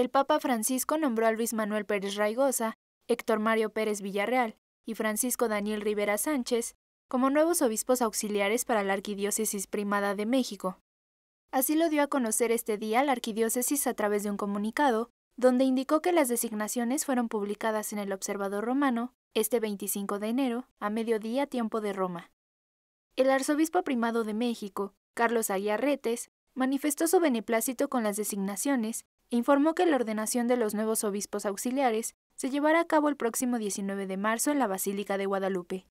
el Papa Francisco nombró a Luis Manuel Pérez Raigosa, Héctor Mario Pérez Villarreal y Francisco Daniel Rivera Sánchez como nuevos obispos auxiliares para la Arquidiócesis Primada de México. Así lo dio a conocer este día la Arquidiócesis a través de un comunicado, donde indicó que las designaciones fueron publicadas en el Observador Romano este 25 de enero, a mediodía tiempo de Roma. El arzobispo primado de México, Carlos Retes, manifestó su beneplácito con las designaciones informó que la ordenación de los nuevos obispos auxiliares se llevará a cabo el próximo 19 de marzo en la Basílica de Guadalupe.